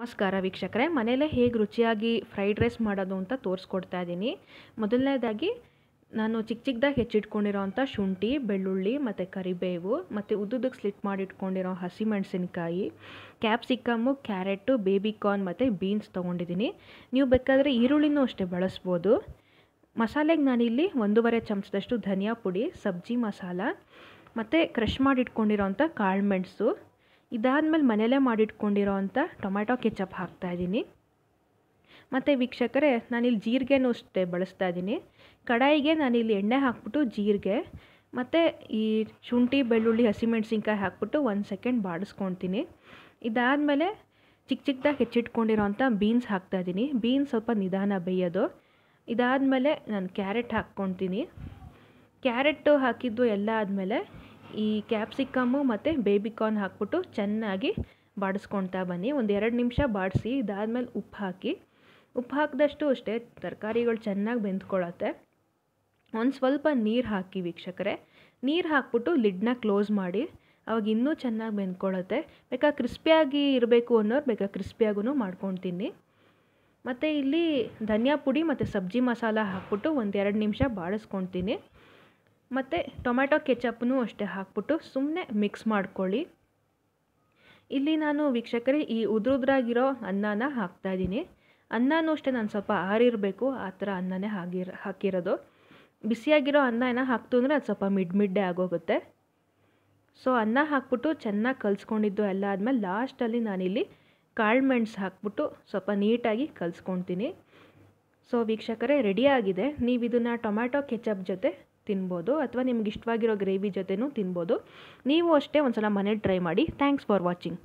ನಮಸ್ಕಾರ ವೀಕ್ಷಕರೇ ಮನೆಯಲ್ಲೇ ಹೇಗೆ ರುಚಿಯಾಗಿ ಫ್ರೈಡ್ ರೈಸ್ ಮಾಡೋದು ಅಂತ ತೋರಿಸ್ಕೊಡ್ತಾ ಇದ್ದೀನಿ ಮೊದಲನೇದಾಗಿ ನಾನು ಚಿಕ್ಕ ಚಿಕ್ಕದಾಗಿ ಹೆಚ್ಚಿಟ್ಕೊಂಡಿರೋವಂಥ ಶುಂಠಿ ಬೆಳ್ಳುಳ್ಳಿ ಮತ್ತು ಕರಿಬೇವು ಮತ್ತು ಉದ್ದುದಕ್ಕೆ ಸ್ಲಿಟ್ ಮಾಡಿಟ್ಕೊಂಡಿರೋ ಹಸಿಮೆಣಸಿನಕಾಯಿ ಕ್ಯಾಪ್ಸಿಕಮ್ಮು ಕ್ಯಾರೆಟು ಬೇಬಿಕಾರ್ನ್ ಮತ್ತು ಬೀನ್ಸ್ ತೊಗೊಂಡಿದ್ದೀನಿ ನೀವು ಬೇಕಾದರೆ ಈರುಳ್ಳಿನೂ ಅಷ್ಟೇ ಬಳಸ್ಬೋದು ಮಸಾಲೆಗೆ ನಾನಿಲ್ಲಿ ಒಂದೂವರೆ ಚಮಚದಷ್ಟು ಧನಿಯಾ ಪುಡಿ ಸಬ್ಜಿ ಮಸಾಲ ಮತ್ತು ಕ್ರಷ್ ಮಾಡಿಟ್ಕೊಂಡಿರೋ ಅಂಥ ಮೆಣಸು ಮೇಲೆ ಮನೆಯಲ್ಲೇ ಮಾಡಿಟ್ಕೊಂಡಿರೋ ಅಂಥ ಟೊಮ್ಯಾಟೊ ಕೆಚಪ್ ಹಾಕ್ತಾಯಿದ್ದೀನಿ ಮತ್ತು ವೀಕ್ಷಕರೇ ನಾನಿಲ್ಲಿ ಜೀರಿಗೆನೂ ಅಷ್ಟೇ ಬಳಸ್ತಾ ಇದ್ದೀನಿ ಕಡಾಯಿಗೆ ನಾನಿಲ್ಲಿ ಎಣ್ಣೆ ಹಾಕ್ಬಿಟ್ಟು ಜೀರಿಗೆ ಮತ್ತು ಈ ಶುಂಠಿ ಬೆಳ್ಳುಳ್ಳಿ ಹಸಿಮೆಣ್ಸಿನ್ಕಾಯಿ ಹಾಕ್ಬಿಟ್ಟು ಒಂದು ಸೆಕೆಂಡ್ ಬಾಡಿಸ್ಕೊತೀನಿ ಇದಾದಮೇಲೆ ಚಿಕ್ಕ ಚಿಕ್ಕದಾಗಿ ಹೆಚ್ಚಿಟ್ಕೊಂಡಿರೋವಂಥ ಬೀನ್ಸ್ ಹಾಕ್ತಾಯಿದ್ದೀನಿ ಬೀನ್ಸ್ ಸ್ವಲ್ಪ ನಿಧಾನ ಬೇಯೋದು ಇದಾದಮೇಲೆ ನಾನು ಕ್ಯಾರೆಟ್ ಹಾಕ್ಕೊತೀನಿ ಕ್ಯಾರೆಟ್ಟು ಹಾಕಿದ್ದು ಎಲ್ಲ ಆದಮೇಲೆ ಈ ಕ್ಯಾಪ್ಸಿಕಮ್ಮು ಮತ್ತು ಬೇಬಿಕಾರ್ನ್ ಹಾಕ್ಬಿಟ್ಟು ಚೆನ್ನಾಗಿ ಬಾಡಿಸ್ಕೊಳ್ತಾ ಬನ್ನಿ ಒಂದು ಎರಡು ನಿಮಿಷ ಬಾಡಿಸಿ ಇದಾದಮೇಲೆ ಉಪ್ಪು ಹಾಕಿ ಉಪ್ಪು ಹಾಕಿದಷ್ಟು ಅಷ್ಟೇ ತರಕಾರಿಗಳು ಚೆನ್ನಾಗಿ ಬೆಂದ್ಕೊಳತ್ತೆ ಒಂದು ಸ್ವಲ್ಪ ನೀರು ಹಾಕಿ ವೀಕ್ಷಕರೇ ನೀರು ಹಾಕ್ಬಿಟ್ಟು ಲಿಡ್ನ ಕ್ಲೋಸ್ ಮಾಡಿ ಅವಾಗ ಇನ್ನೂ ಚೆನ್ನಾಗಿ ಬೆಂದ್ಕೊಳತ್ತೆ ಬೇಕಾ ಕ್ರಿಸ್ಪಿಯಾಗಿ ಇರಬೇಕು ಅನ್ನೋರು ಬೇಕಾ ಕ್ರಿಸ್ಪಿಯಾಗೂ ಮಾಡ್ಕೊತೀನಿ ಮತ್ತು ಇಲ್ಲಿ ಧನಿಯಾ ಪುಡಿ ಮತ್ತು ಸಬ್ಜಿ ಮಸಾಲ ಹಾಕ್ಬಿಟ್ಟು ಒಂದು ಎರಡು ನಿಮಿಷ ಬಾಡಿಸ್ಕೊತೀನಿ ಮತ್ತು ಟೊಮ್ಯಾಟೊ ಕೆಚಪ್ನು ಅಷ್ಟೇ ಹಾಕ್ಬಿಟ್ಟು ಸುಮ್ಮನೆ ಮಿಕ್ಸ್ ಮಾಡ್ಕೊಳ್ಳಿ ಇಲ್ಲಿ ನಾನು ವೀಕ್ಷಕರೇ ಈ ಉದುರುದ್ರಾಗಿರೋ ಅನ್ನನ ಹಾಕ್ತಾಯಿದ್ದೀನಿ ಅನ್ನನೂ ಅಷ್ಟೇ ನಾನು ಸ್ವಲ್ಪ ಆರಿರಬೇಕು ಆ ಥರ ಅನ್ನನೇ ಹಾಕಿರ ಹಾಕಿರೋದು ಬಿಸಿಯಾಗಿರೋ ಅನ್ನ ಏನೋ ಹಾಕ್ತು ಅಂದರೆ ಅದು ಸ್ವಲ್ಪ ಮಿಡ್ ಮಿಡ್ಡೆ ಆಗೋಗುತ್ತೆ ಸೊ ಅನ್ನ ಹಾಕ್ಬಿಟ್ಟು ಚೆನ್ನಾಗಿ ಕಲಿಸ್ಕೊಂಡಿದ್ದು ಎಲ್ಲ ಆದಮೇಲೆ ಲಾಸ್ಟಲ್ಲಿ ನಾನಿಲ್ಲಿ ಕಾಳು ಮೆಣಸು ಹಾಕ್ಬಿಟ್ಟು ಸ್ವಲ್ಪ ನೀಟಾಗಿ ಕಲಿಸ್ಕೊತೀನಿ ಸೊ ವೀಕ್ಷಕರೇ ರೆಡಿಯಾಗಿದೆ ನೀವು ಇದನ್ನು ಟೊಮ್ಯಾಟೊ ಕೆಚಪ್ ಜೊತೆ ತಿನ್ಬೋದು ಅಥವಾ ನಿಮ್ಗೆ ಇಷ್ಟವಾಗಿರೋ ಗ್ರೇವಿ ಜೊತೆನೂ ತಿನ್ಬೋದು ನೀವು ಅಷ್ಟೇ ಒಂದು ಸಲ ಮನೇಲಿ ಟ್ರೈ ಮಾಡಿ ಥ್ಯಾಂಕ್ಸ್ ಫಾರ್ ವಾಚಿಂಗ್